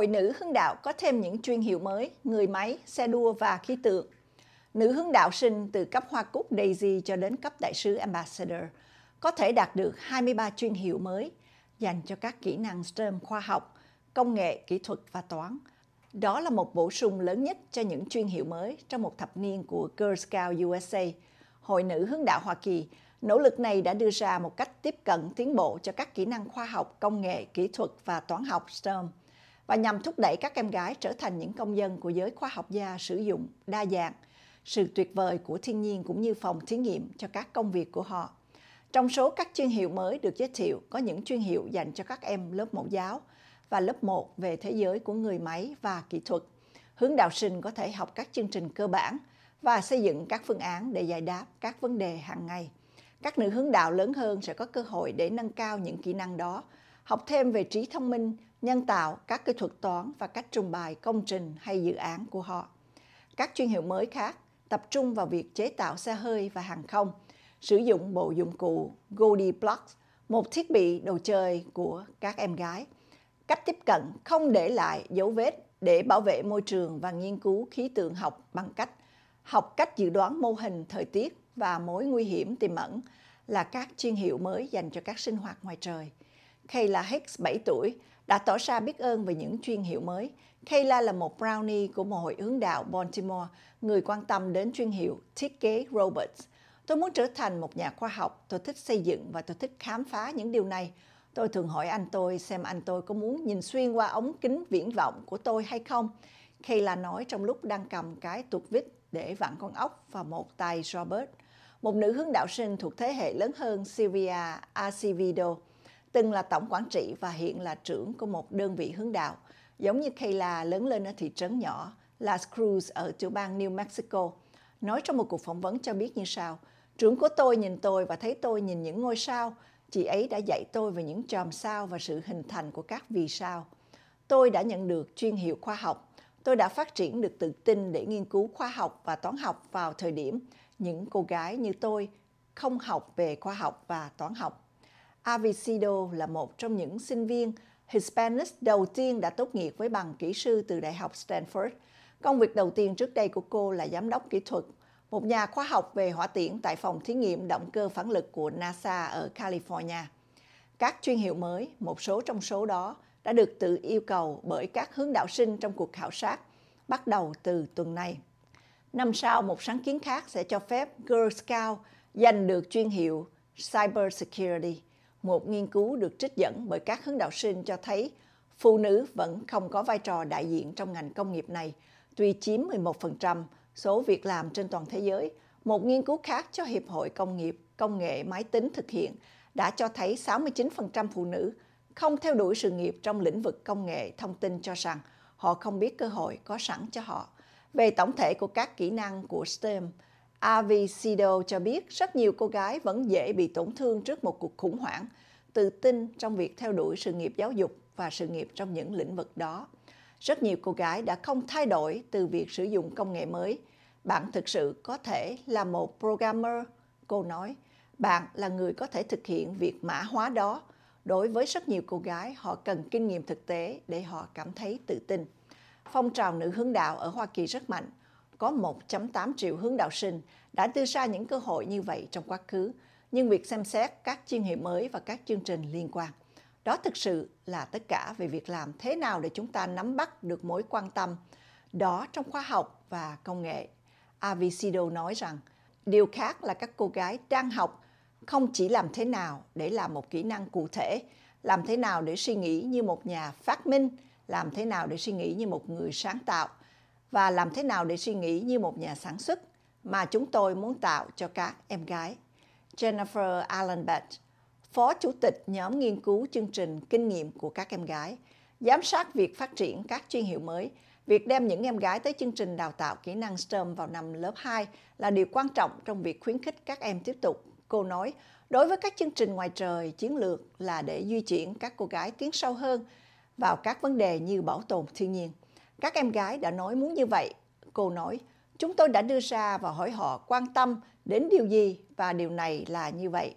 Hội nữ hướng đạo có thêm những chuyên hiệu mới, người máy, xe đua và khí tượng. Nữ hướng đạo sinh từ cấp hoa cúc Daisy cho đến cấp đại sứ Ambassador có thể đạt được 23 chuyên hiệu mới dành cho các kỹ năng STEM khoa học, công nghệ, kỹ thuật và toán. Đó là một bổ sung lớn nhất cho những chuyên hiệu mới trong một thập niên của Girl Scout USA. Hội nữ hướng đạo Hoa Kỳ, nỗ lực này đã đưa ra một cách tiếp cận tiến bộ cho các kỹ năng khoa học, công nghệ, kỹ thuật và toán học STEM – và nhằm thúc đẩy các em gái trở thành những công dân của giới khoa học gia sử dụng đa dạng, sự tuyệt vời của thiên nhiên cũng như phòng thí nghiệm cho các công việc của họ. Trong số các chuyên hiệu mới được giới thiệu có những chuyên hiệu dành cho các em lớp mẫu giáo và lớp 1 về thế giới của người máy và kỹ thuật. Hướng đạo sinh có thể học các chương trình cơ bản và xây dựng các phương án để giải đáp các vấn đề hàng ngày. Các nữ hướng đạo lớn hơn sẽ có cơ hội để nâng cao những kỹ năng đó, học thêm về trí thông minh, nhân tạo các kỹ thuật toán và cách trình bày công trình hay dự án của họ. Các chuyên hiệu mới khác tập trung vào việc chế tạo xe hơi và hàng không, sử dụng bộ dụng cụ Goldie Blocks, một thiết bị đồ chơi của các em gái. Cách tiếp cận không để lại dấu vết để bảo vệ môi trường và nghiên cứu khí tượng học bằng cách học cách dự đoán mô hình thời tiết và mối nguy hiểm tiềm ẩn là các chuyên hiệu mới dành cho các sinh hoạt ngoài trời. Kayla Hicks, 7 tuổi, đã tỏ ra biết ơn về những chuyên hiệu mới. Kayla là một brownie của một hội hướng đạo Baltimore, người quan tâm đến chuyên hiệu thiết kế Roberts. Tôi muốn trở thành một nhà khoa học, tôi thích xây dựng và tôi thích khám phá những điều này. Tôi thường hỏi anh tôi xem anh tôi có muốn nhìn xuyên qua ống kính viễn vọng của tôi hay không. Kayla nói trong lúc đang cầm cái tuột vít để vặn con ốc và một tay Robert. Một nữ hướng đạo sinh thuộc thế hệ lớn hơn Sylvia Acevedo từng là tổng quản trị và hiện là trưởng của một đơn vị hướng đạo. Giống như Kayla lớn lên ở thị trấn nhỏ Las Cruz ở tiểu bang New Mexico, nói trong một cuộc phỏng vấn cho biết như sau, trưởng của tôi nhìn tôi và thấy tôi nhìn những ngôi sao, chị ấy đã dạy tôi về những chòm sao và sự hình thành của các vì sao. Tôi đã nhận được chuyên hiệu khoa học, tôi đã phát triển được tự tin để nghiên cứu khoa học và toán học vào thời điểm những cô gái như tôi không học về khoa học và toán học. Avicido là một trong những sinh viên Hispanic đầu tiên đã tốt nghiệp với bằng kỹ sư từ Đại học Stanford. Công việc đầu tiên trước đây của cô là giám đốc kỹ thuật, một nhà khoa học về hỏa tiễn tại phòng thí nghiệm động cơ phản lực của NASA ở California. Các chuyên hiệu mới, một số trong số đó, đã được tự yêu cầu bởi các hướng đạo sinh trong cuộc khảo sát, bắt đầu từ tuần này. Năm sau, một sáng kiến khác sẽ cho phép Girl Scout giành được chuyên hiệu Cyber Security một nghiên cứu được trích dẫn bởi các hướng đạo sinh cho thấy phụ nữ vẫn không có vai trò đại diện trong ngành công nghiệp này, tuy chiếm 11% số việc làm trên toàn thế giới. Một nghiên cứu khác cho Hiệp hội Công nghiệp Công nghệ Máy tính thực hiện đã cho thấy 69% phụ nữ không theo đuổi sự nghiệp trong lĩnh vực công nghệ thông tin cho rằng họ không biết cơ hội có sẵn cho họ. Về tổng thể của các kỹ năng của STEM – Avi Sido cho biết rất nhiều cô gái vẫn dễ bị tổn thương trước một cuộc khủng hoảng, tự tin trong việc theo đuổi sự nghiệp giáo dục và sự nghiệp trong những lĩnh vực đó. Rất nhiều cô gái đã không thay đổi từ việc sử dụng công nghệ mới. Bạn thực sự có thể là một programmer, cô nói. Bạn là người có thể thực hiện việc mã hóa đó. Đối với rất nhiều cô gái, họ cần kinh nghiệm thực tế để họ cảm thấy tự tin. Phong trào nữ hướng đạo ở Hoa Kỳ rất mạnh có 1.8 triệu hướng đạo sinh đã đưa ra những cơ hội như vậy trong quá khứ, nhưng việc xem xét các chuyên hệ mới và các chương trình liên quan. Đó thực sự là tất cả về việc làm thế nào để chúng ta nắm bắt được mối quan tâm đó trong khoa học và công nghệ. Avicido nói rằng, điều khác là các cô gái đang học không chỉ làm thế nào để làm một kỹ năng cụ thể, làm thế nào để suy nghĩ như một nhà phát minh, làm thế nào để suy nghĩ như một người sáng tạo, và làm thế nào để suy nghĩ như một nhà sản xuất mà chúng tôi muốn tạo cho các em gái. Jennifer Allenbach, Phó Chủ tịch nhóm nghiên cứu chương trình kinh nghiệm của các em gái, giám sát việc phát triển các chuyên hiệu mới. Việc đem những em gái tới chương trình đào tạo kỹ năng STEM vào năm lớp 2 là điều quan trọng trong việc khuyến khích các em tiếp tục. Cô nói, đối với các chương trình ngoài trời, chiến lược là để di chuyển các cô gái tiến sâu hơn vào các vấn đề như bảo tồn thiên nhiên. Các em gái đã nói muốn như vậy. Cô nói, chúng tôi đã đưa ra và hỏi họ quan tâm đến điều gì và điều này là như vậy.